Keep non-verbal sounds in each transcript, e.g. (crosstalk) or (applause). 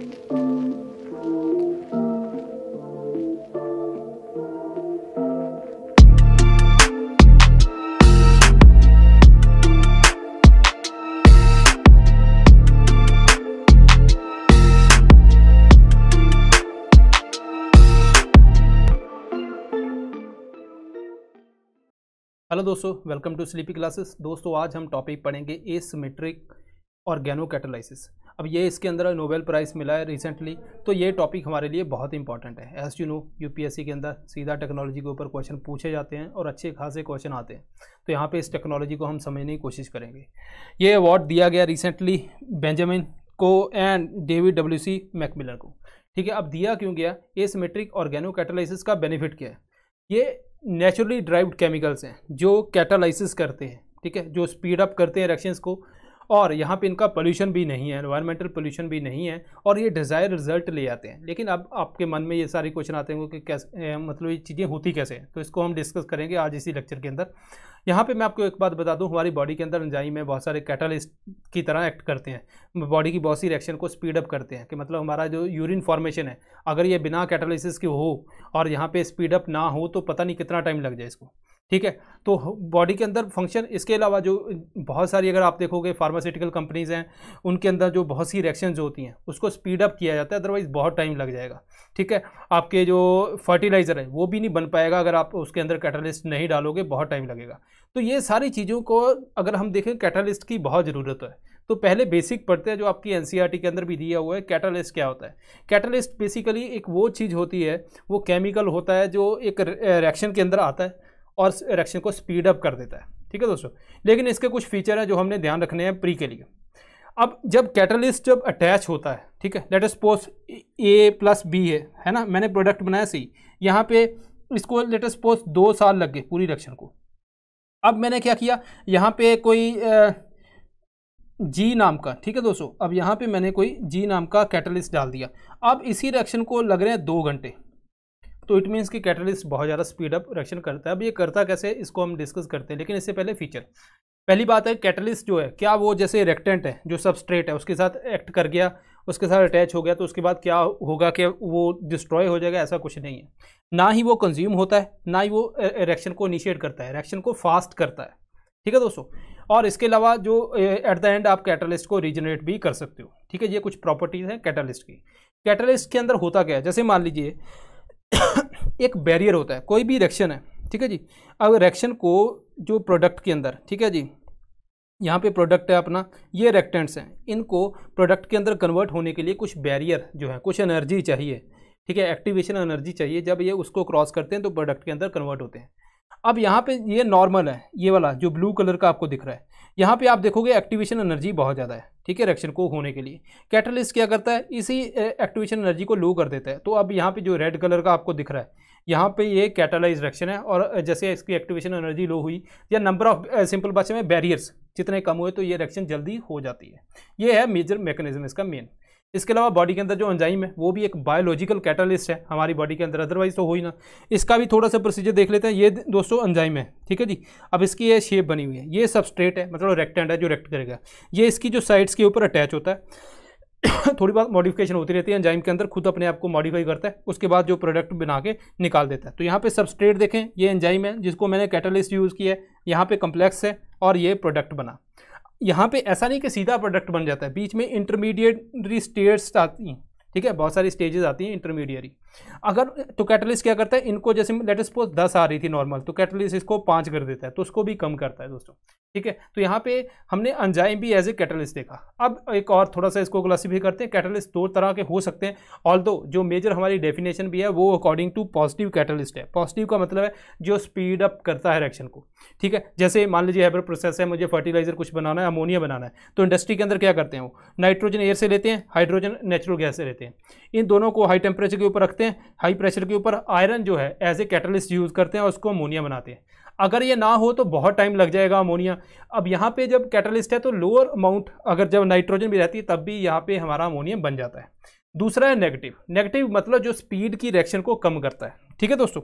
hello दोस्तों welcome to sleepy classes दोस्तों आज हम टॉपिक पढ़ेंगे एसमेट्रिक ऑर्गेनो अब ये इसके अंदर नोबेल प्राइज़ मिला है रिसेंटली तो ये टॉपिक हमारे लिए बहुत इंपॉर्टेंट है एस यू नो यूपीएससी के अंदर सीधा टेक्नोलॉजी के ऊपर क्वेश्चन पूछे जाते हैं और अच्छे खासे क्वेश्चन आते हैं तो यहाँ पे इस टेक्नोलॉजी को हम समझने की कोशिश करेंगे ये अवार्ड दिया गया रिसेंटली बेंजामिन को and David W C MacMillan को ठीक है अब दिया क्यों गया इस मेट्रिक ऑर्गेनो का बेनिफिट क्या है ये नेचुरली ड्राइव्ड केमिकल्स हैं जो कैटालाइसिस करते हैं ठीक है जो स्पीड अप करते हैं रिएक्शंस को और यहाँ पे इनका पोल्यूशन भी नहीं है इन्वायरमेंटल पोल्यूशन भी नहीं है और ये डिज़ायर रिजल्ट ले आते हैं लेकिन अब आपके मन में ये सारे क्वेश्चन आते होंगे कि कैसे मतलब ये चीज़ें होती कैसे तो इसको हम डिस्कस करेंगे आज इसी लेक्चर के अंदर यहाँ पे मैं आपको एक बात बता दूँ हमारी बॉडी के अंदर एंजाइम में बहुत सारे कैटलिस्ट की तरह एक्ट करते हैं बॉडी की बहुत सी रिएक्शन को स्पीड अप करते हैं कि मतलब हमारा जो यूरिन फॉर्मेशन है अगर ये बिना कैटलिसिस के हो और यहाँ पे स्पीड अप ना हो तो पता नहीं कितना टाइम लग जाए इसको ठीक है तो बॉडी के अंदर फंक्शन इसके अलावा जो बहुत सारी अगर आप देखोगे फार्मास्यूटिकल कंपनीज़ हैं उनके अंदर जो बहुत सी रिएक्शन होती हैं उसको स्पीड अप किया जाता है अदरवाइज़ बहुत टाइम लग जाएगा ठीक है आपके जो फर्टिलाइज़र है वो भी नहीं बन पाएगा अगर आप उसके अंदर कैटलिस्ट नहीं डालोगे बहुत टाइम लगेगा तो ये सारी चीज़ों को अगर हम देखें कैटलिस्ट की बहुत ज़रूरत है तो पहले बेसिक पढ़ते हैं जो आपकी एन e के अंदर भी दिया हुआ है कैटलिस्ट क्या होता है कैटलिस्ट बेसिकली एक वो चीज़ होती है वो केमिकल होता है जो एक रिएक्शन के अंदर आता है और इरेक्शन को स्पीड अप कर देता है ठीक है दोस्तों लेकिन इसके कुछ फीचर हैं जो हमने ध्यान रखने हैं प्री के लिए अब जब कैटलिस्ट जब अटैच होता है ठीक है let suppose A plus B है है ना मैंने प्रोडक्ट बनाया सही यहाँ पे इसको लेट सपोज दो साल लग गए पूरी इलेक्शन को अब मैंने क्या किया यहाँ पे कोई जी नाम का ठीक है दोस्तों अब यहाँ पे मैंने कोई जी नाम का कैटलिस्ट डाल दिया अब इसी रिएक्शन को लग रहे हैं दो घंटे तो इट मीन्स कि कैटलिस्ट बहुत ज़्यादा स्पीड अप रिएक्शन करता है अब ये करता कैसे इसको हम डिस्कस करते हैं लेकिन इससे पहले फीचर पहली बात है कैटलिस्ट जो है क्या वो जैसे रेक्टेंट है जो सबस्ट्रेट है उसके साथ एक्ट कर गया उसके साथ अटैच हो गया तो उसके बाद क्या होगा कि वो डिस्ट्रॉय हो जाएगा ऐसा कुछ नहीं है ना ही वो कंज्यूम होता है ना ही वो रिएक्शन को इनिशिएट करता है रिएक्शन को फास्ट करता है ठीक है दोस्तों और इसके अलावा जो एट द एंड आप कैटलिस्ट को रिजनरेट भी कर सकते हो ठीक है ये कुछ प्रॉपर्टीज़ हैं कैटलिस्ट की कैटलिस्ट के अंदर होता क्या है जैसे मान लीजिए एक बैरियर होता है कोई भी रिएक्शन है ठीक है जी अब रिएक्शन को जो प्रोडक्ट के अंदर ठीक है जी यहाँ पे प्रोडक्ट है अपना ये रेक्टेंट्स हैं इनको प्रोडक्ट के अंदर कन्वर्ट होने के लिए कुछ बैरियर जो है कुछ एनर्जी चाहिए ठीक है एक्टिवेशन एनर्जी चाहिए जब ये उसको क्रॉस करते हैं तो प्रोडक्ट के अंदर कन्वर्ट होते हैं अब यहाँ पे ये नॉर्मल है ये वाला जो ब्लू कलर का आपको दिख रहा है यहाँ पे आप देखोगे एक्टिवेशन एनर्जी बहुत ज़्यादा है ठीक है रिएक्शन को होने के लिए कैटलिस्ट क्या करता है इसी एक्टिवेशन एनर्जी को लो कर देता है तो अब यहाँ पे जो रेड कलर का आपको दिख रहा है यहाँ पे ये कैटालाइज रिएक्शन है और जैसे इसकी एक्टिवेशन एनर्जी लो हुई या नंबर ऑफ सिंपल भाषा में बैरियर्स जितने कम हुए तो ये रिएक्शन जल्दी हो जाती है ये है मेजर मैकेनिज्म इसका मेन इसके अलावा बॉडी के अंदर जो एंजाइम है वो भी एक बायोलॉजिकल कैटलिस्ट है हमारी बॉडी के अंदर अदरवाइज तो हो ही ना इसका भी थोड़ा सा प्रोसीजर देख लेते हैं ये दोस्तों एंजाइम है ठीक है जी अब इसकी ये शेप बनी हुई है ये सबस्ट्रेट है मतलब रेक्टेंड है जो रेक्ट करेगा ये इसकी जो साइड्स के ऊपर अटैच होता है (coughs) थोड़ी बहुत मॉडिफिकेशन होती रहती है एंजाइम के अंदर खुद अपने आप को मॉडिफाई करता है उसके बाद जो प्रोडक्ट बना के निकाल देता है तो यहाँ पे सबस्ट्रेट देखें ये एंजाइम है जिसको मैंने कैटलिस्ट यूज़ किया है यहाँ पे कम्प्लेक्स है और ये प्रोडक्ट बना यहाँ पे ऐसा नहीं कि सीधा प्रोडक्ट बन जाता है बीच में इंटरमीडिएटरी स्टेट्स आती हैं ठीक है बहुत सारी स्टेजेस आती हैं इंटरमीडिएटरी अगर तो कैटलिस्ट क्या करता है इनको जैसे लेट सपोज दस आ रही थी नॉर्मल तो कैटलिस्ट इसको पाँच कर देता है तो उसको भी कम करता है दोस्तों ठीक है तो यहाँ पे हमने अंजाइम भी एज ए कैटलिस्ट देखा अब एक और थोड़ा सा इसको क्लासीफाई करते हैं कैटलिस्ट दो तरह के हो सकते हैं ऑल जो मेजर हमारी डेफिनेशन भी है वो अकॉर्डिंग टू पॉजिटिव कैटलिस्ट है पॉजिटिव का मतलब है जो स्पीड अप करता है रिएक्शन को ठीक है जैसे मान लीजिए हाइब्रो प्रोसेस है मुझे फर्टिलाइजर कुछ बनाना है अमोनिया बनाना है तो इंडस्ट्री के अंदर क्या करते हैं वो नाइट्रोजन एयर से लेते हैं हाइड्रोजन नेचुरल गैस से लेते हैं इन दोनों को हाई टेम्परेचर के ऊपर रखते करते हैं हाई प्रेशर के ऊपर आयरन जो है एज ए कैटलिस्ट यूज़ करते हैं और उसको अमोनिया बनाते हैं अगर ये ना हो तो बहुत टाइम लग जाएगा अमोनिया अब यहाँ पे जब कैटलिस्ट है तो लोअर अमाउंट अगर जब नाइट्रोजन भी रहती है तब भी यहाँ पे हमारा अमोनियम बन जाता है दूसरा है नेगेटिव नेगेटिव मतलब जो स्पीड की रिएक्शन को कम करता है ठीक है दोस्तों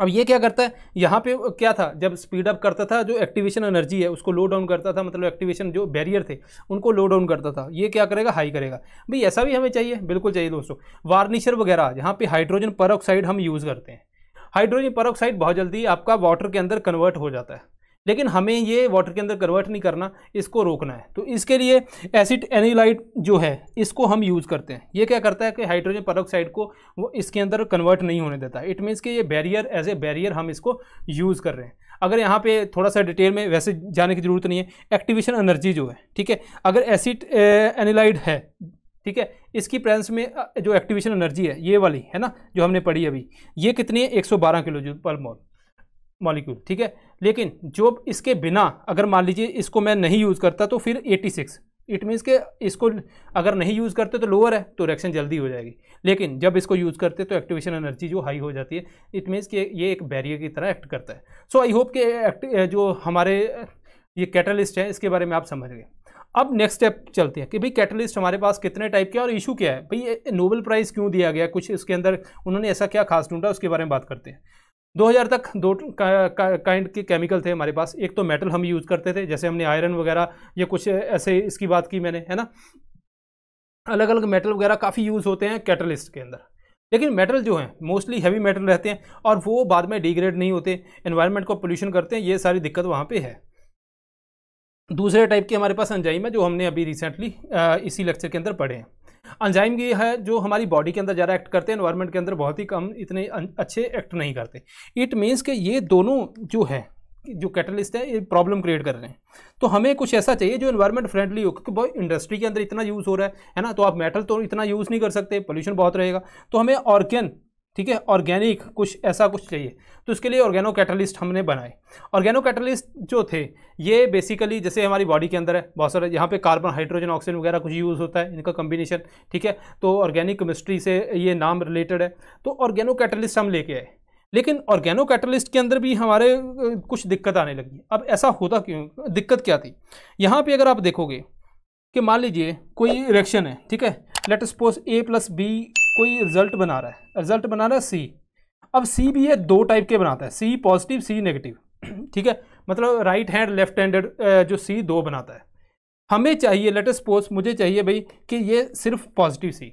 अब ये क्या करता है यहाँ पे क्या था जब स्पीड अप करता था जो एक्टिवेशन एनर्जी है उसको लो डाउन करता था मतलब एक्टिवेशन जो बैरियर थे उनको लो डाउन करता था ये क्या करेगा हाई करेगा भाई ऐसा भी हमें चाहिए बिल्कुल चाहिए दोस्तों वार्निशर वगैरह जहाँ पे हाइड्रोजन पर हम यूज़ करते हैं हाइड्रोजन पर बहुत जल्दी आपका वाटर के अंदर कन्वर्ट हो जाता है लेकिन हमें ये वाटर के अंदर कन्वर्ट नहीं करना इसको रोकना है तो इसके लिए एसिड एनिलाइट जो है इसको हम यूज़ करते हैं ये क्या करता है कि हाइड्रोजन परोक्साइड को वो इसके अंदर कन्वर्ट नहीं होने देता इट मीन्स कि ये बैरियर एज ए बैरियर हम इसको यूज़ कर रहे हैं अगर यहाँ पे थोड़ा सा डिटेल में वैसे जाने की ज़रूरत नहीं है एक्टिवेशन एनर्जी जो है ठीक है अगर एसिड एनिलाइड eh, है ठीक है इसकी प्रेजेंस में जो एक्टिवेशन एनर्जी है ये वाली है ना जो हमने पढ़ी अभी ये कितनी है 112 किलो जूल पर मोल मॉलिक्यूल ठीक है लेकिन जो इसके बिना अगर मान लीजिए इसको मैं नहीं यूज़ करता तो फिर 86 सिक्स इट मीन्स के इसको अगर नहीं यूज़ करते तो लोअर है तो रिएक्शन जल्दी हो जाएगी लेकिन जब इसको यूज़ करते तो एक्टिवेशन एनर्जी जो हाई हो जाती है इट मीन्स कि ये एक बैरियर की तरह एक्ट करता है सो आई होप के जो हमारे ये कैटलिस्ट है इसके बारे में आप समझ गए अब नेक्स्ट स्टेप चलते हैं कि भाई कैटलिस्ट हमारे पास कितने टाइप के और इशू क्या है भाई नोबल प्राइज़ क्यों दिया गया कुछ इसके अंदर उन्होंने ऐसा क्या खास ढूंढा उसके बारे में बात करते हैं 2000 तक दो काइंड के केमिकल थे हमारे पास एक तो मेटल हम यूज़ करते थे जैसे हमने आयरन वगैरह या कुछ ऐसे इसकी बात की मैंने है ना अलग अलग मेटल वगैरह काफ़ी यूज़ होते हैं कैटलिस्ट के अंदर लेकिन मेटल जो हैं मोस्टली हैवी मेटल रहते हैं और वो बाद में डिग्रेड नहीं होते इन्वायरमेंट को पोल्यूशन करते हैं ये सारी दिक्कत वहाँ पर है दूसरे टाइप के हमारे पास अंजाइम है जो हमने अभी रिसेंटली इसी लेक्चर के अंदर पढ़े हैं अंजाइम ये है जो हमारी बॉडी के अंदर ज़्यादा एक्ट करते हैं इन्वायरमेंट के अंदर बहुत ही कम इतने अं, अच्छे एक्ट नहीं करते इट मीन्स कि ये दोनों जो है जो कैटलिस्ट है ये प्रॉब्लम क्रिएट कर रहे हैं तो हमें कुछ ऐसा चाहिए जो इन्वायरमेंट फ्रेंडली हो क्योंकि बहुत इंडस्ट्री के अंदर इतना यूज़ हो रहा है है ना तो आप मेटल तो इतना यूज़ नहीं कर सकते पोल्यूशन बहुत रहेगा तो हमें ऑर्गेन ठीक है ऑर्गेनिक कुछ ऐसा कुछ चाहिए तो इसके लिए ऑर्गेनो कैटलिस्ट हमने बनाए ऑर्गेनो कैटलिस्ट जो थे ये बेसिकली जैसे हमारी बॉडी के अंदर है बहुत सारे यहाँ पे कार्बन हाइड्रोजन ऑक्सीजन वगैरह कुछ यूज़ होता है इनका कम्बिनेशन ठीक है तो ऑर्गेनिक केमिस्ट्री से ये नाम रिलेटेड है तो ऑर्गेनो कैटलिस्ट हम लेके आए लेकिन ऑर्गेनो कैटलिस्ट के अंदर भी हमारे कुछ दिक्कत आने लगी अब ऐसा होता क्यों दिक्कत क्या थी यहाँ पर अगर आप देखोगे कि मान लीजिए कोई रिएक्शन है ठीक है let suppose A plus B कोई रिजल्ट बना रहा है रिजल्ट बना रहा है सी अब सी भी ये दो टाइप के बनाता है सी पॉजिटिव सी नेगेटिव ठीक है मतलब राइट हैंड लेफ्ट हैंडेड जो सी दो बनाता है हमें चाहिए लेटेस्ट पोस्ट मुझे चाहिए भाई कि ये सिर्फ पॉजिटिव सी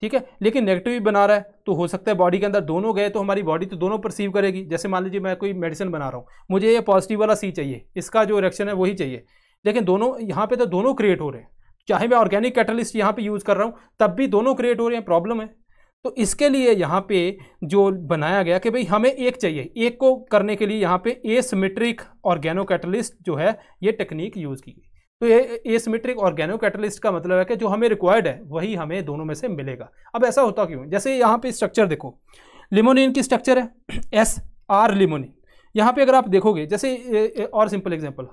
ठीक है लेकिन नेगेटिव भी बना रहा है तो हो सकता है बॉडी के अंदर दोनों गए तो हमारी बॉडी तो दोनों परसीव करेगी जैसे मान लीजिए मैं कोई मेडिसिन बना रहा हूँ मुझे ये पॉजिटिव वाला सी चाहिए इसका जो रिएक्शन है वही चाहिए लेकिन दोनों यहाँ पे तो दोनों क्रिएट हो रहे हैं चाहे मैं ऑर्गेनिक कैटलिस्ट यहाँ पे यूज़ कर रहा हूँ तब भी दोनों क्रिएट हो रहे हैं प्रॉब्लम है तो इसके लिए यहाँ पे जो बनाया गया कि भाई हमें एक चाहिए एक को करने के लिए यहाँ पे एसमेट्रिक ऑर्गेनो कैटलिस्ट जो है ये टेक्निक यूज़ की गई तो ये एसमेट्रिक ऑर्गेनो कैटलिस्ट का मतलब है कि जो हमें रिक्वायर्ड है वही हमें दोनों में से मिलेगा अब ऐसा होता क्यों जैसे यहाँ पर स्ट्रक्चर देखो लिमोनिन की स्ट्रक्चर है एस आर लिमोनिन यहाँ पर अगर आप देखोगे जैसे और सिंपल एग्जाम्पल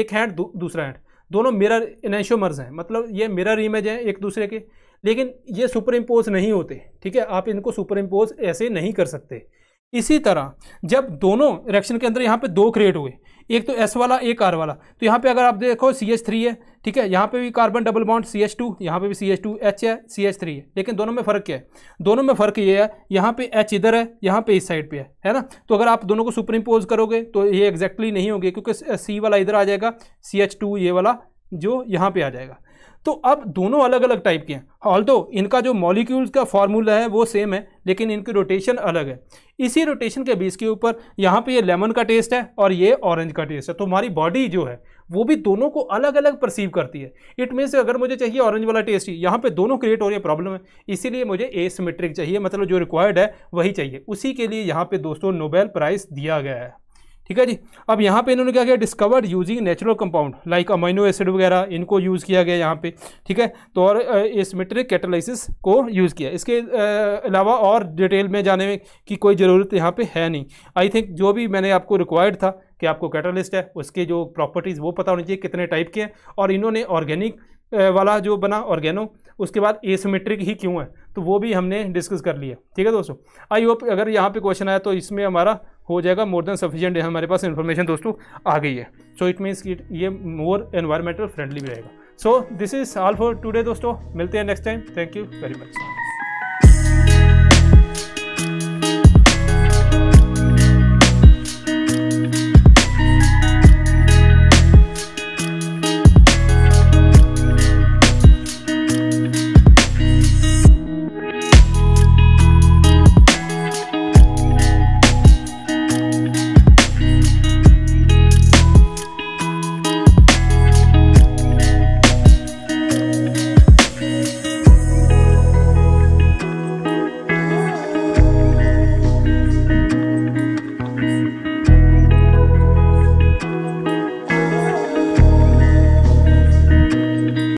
एक हैंड दूसरा हैंड दोनों मिरर इनेशोमर्स हैं मतलब ये मिरर इमेज हैं एक दूसरे के लेकिन ये सुपर इम्पोज नहीं होते ठीक है आप इनको सुपर इम्पोज ऐसे नहीं कर सकते इसी तरह जब दोनों रिएक्शन के अंदर यहाँ पे दो क्रिएट हुए एक तो एस वाला एक आर वाला तो यहाँ पे अगर आप देखो सी एच थ्री है ठीक है यहाँ पे भी carbon double bond C H two यहाँ पर भी सी एच टू एच है सी एच थ्री है लेकिन दोनों में फ़र्क क्या है दोनों में फ़र्क ये है यहाँ पे एच इधर है यहाँ पे इस साइड पे है है ना तो अगर आप दोनों को सुपर इम्पोज करोगे तो ये एग्जैक्टली exactly नहीं होंगे क्योंकि सी वाला इधर आ जाएगा सी एच टू ये वाला जो यहाँ पर आ जाएगा तो अब दोनों अलग अलग टाइप के हैं ऑल इनका जो मॉलिक्यूल्स का फॉर्मूला है वो सेम है लेकिन इनकी रोटेशन अलग है इसी रोटेशन के बीच के ऊपर यहाँ पे ये लेमन का टेस्ट है और ये ऑरेंज का टेस्ट है तो हमारी बॉडी जो है वो भी दोनों को अलग अलग परसीव करती है इट मीन्स अगर मुझे चाहिए ऑरेंज वाला टेस्ट ही यहाँ पर दोनों क्रिएट हो रही है प्रॉब्लम है इसीलिए मुझे ए चाहिए मतलब जो रिक्वायर्ड है वही चाहिए उसी के लिए यहाँ पर दोस्तों नोबेल प्राइज़ दिया गया है ठीक है जी अब यहाँ पे इन्होंने क्या किया discovered using natural compound like amino acid वगैरह इनको यूज़ किया गया यहाँ पे ठीक है तो और एसमेट्रिक कैटलाइसिस को यूज़ किया इसके अलावा और डिटेल में जाने में की कोई ज़रूरत यहाँ पे है नहीं आई थिंक जो भी मैंने आपको रिक्वायर्ड था कि आपको कैटलिस्ट है उसके जो प्रॉपर्टीज़ वो पता होनी चाहिए कितने टाइप के हैं और इन्होंने ऑर्गेनिक वाला जो बना ऑर्गेनो उसके बाद एसमेट्रिक ही क्यों है तो वो भी हमने डिस्कस कर लिया ठीक है दोस्तों आई होप अगर यहाँ पे क्वेश्चन आया तो इसमें हमारा हो जाएगा मोर देन सफिशियंट हमारे पास इन्फॉर्मेशन दोस्तों आ गई है सो इट मीन्स कि ये मोर एनवायरमेंटल फ्रेंडली भी रहेगा so this is all for today दोस्तों मिलते हैं next time thank you very much